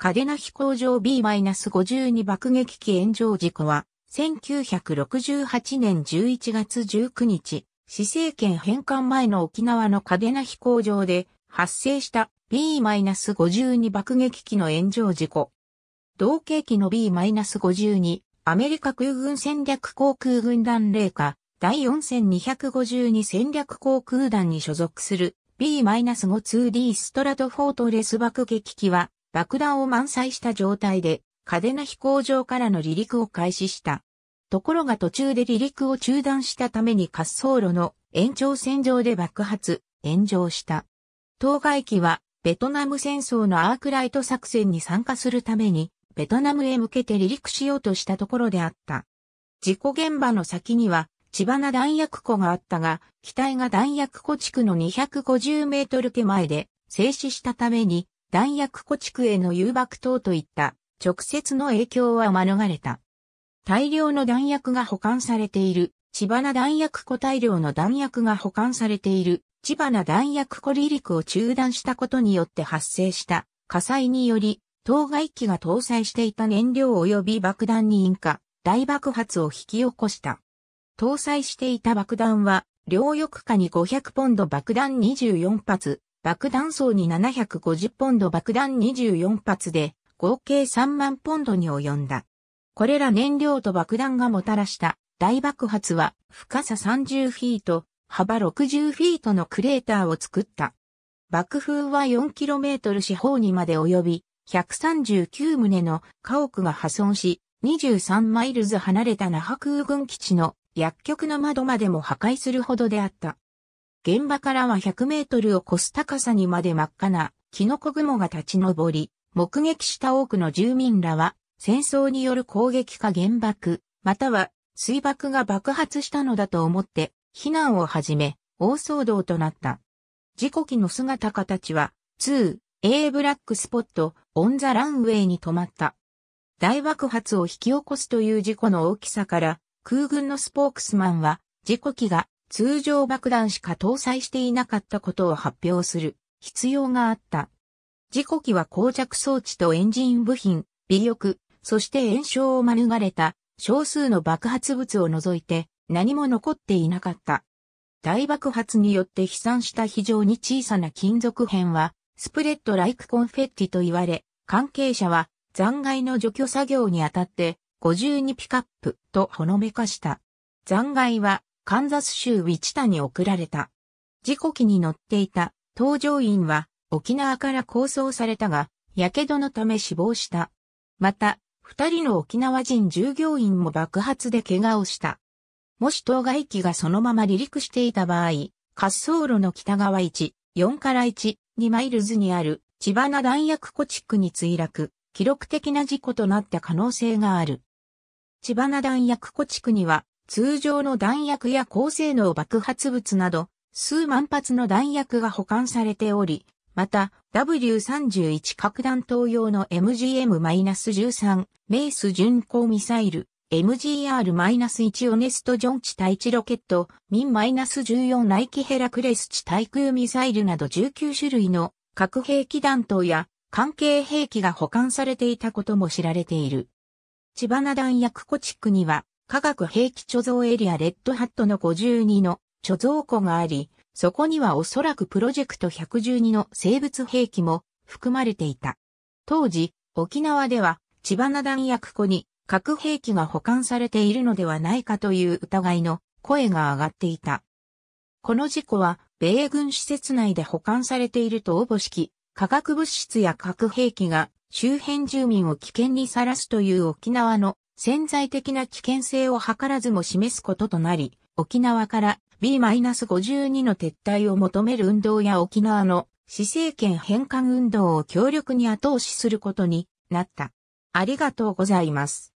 嘉手納飛行場 B-52 爆撃機炎上事故は、1968年11月19日、市政権返還前の沖縄の嘉手納飛行場で発生した B-52 爆撃機の炎上事故。同型機の B-52、アメリカ空軍戦略航空軍団霊下、第4252戦略航空団に所属する B-52D ストラトフォートレス爆撃機は、爆弾を満載した状態で、嘉手納飛行場からの離陸を開始した。ところが途中で離陸を中断したために滑走路の延長線上で爆発、炎上した。当該機はベトナム戦争のアークライト作戦に参加するためにベトナムへ向けて離陸しようとしたところであった。事故現場の先には千葉な弾薬庫があったが、機体が弾薬庫地区の250メートル手前で静止したために弾薬庫地区への誘爆等といった直接の影響は免れた。大量の弾薬が保管されている、千葉な弾薬庫大量の弾薬が保管されている、千葉な弾薬庫離陸を中断したことによって発生した火災により、当該機が搭載していた燃料及び爆弾に引火、大爆発を引き起こした。搭載していた爆弾は、両翼下に500ポンド爆弾24発、爆弾層に750ポンド爆弾24発で、合計3万ポンドに及んだ。これら燃料と爆弾がもたらした大爆発は深さ30フィート、幅60フィートのクレーターを作った。爆風は 4km 四方にまで及び、139棟の家屋が破損し、23マイルズ離れた那覇空軍基地の薬局の窓までも破壊するほどであった。現場からは100メートルを越す高さにまで真っ赤なキノコ雲が立ち上り、目撃した多くの住民らは、戦争による攻撃か原爆、または水爆が爆発したのだと思って、避難を始め、大騒動となった。事故機の姿形は、2、A ブラックスポット、オンザランウェイに止まった。大爆発を引き起こすという事故の大きさから、空軍のスポークスマンは、事故機が通常爆弾しか搭載していなかったことを発表する必要があった。事故機は膠着装置とエンジン部品、微力、そして炎症を免れた少数の爆発物を除いて何も残っていなかった。大爆発によって飛散した非常に小さな金属片はスプレッドライクコンフェッティと言われ、関係者は残骸の除去作業にあたって52ピカップとほのめかした。残骸はカンザス州ウィチタに送られた。事故機に乗っていた搭乗員は沖縄から拘想されたが、火傷のため死亡した。また、二人の沖縄人従業員も爆発で怪我をした。もし当該機がそのまま離陸していた場合、滑走路の北側1、4から1、2マイルズにある千葉な弾薬庫地区に墜落、記録的な事故となった可能性がある。千葉な弾薬庫地区には通常の弾薬や高性能爆発物など、数万発の弾薬が保管されており、また、W31 核弾頭用の MGM-13 メイス巡航ミサイル、MGR-1 オネストジョン地対地ロケット、ミン -14 ナイキヘラクレス地対空ミサイルなど19種類の核兵器弾頭や関係兵器が保管されていたことも知られている。千葉な弾薬庫地区には化学兵器貯蔵エリアレッドハットの52の貯蔵庫があり、そこにはおそらくプロジェクト112の生物兵器も含まれていた。当時、沖縄では、千葉弾薬庫に核兵器が保管されているのではないかという疑いの声が上がっていた。この事故は、米軍施設内で保管されていると応募き化学物質や核兵器が周辺住民を危険にさらすという沖縄の潜在的な危険性を図らずも示すこととなり、沖縄から B-52 の撤退を求める運動や沖縄の市政権返還運動を強力に後押しすることになった。ありがとうございます。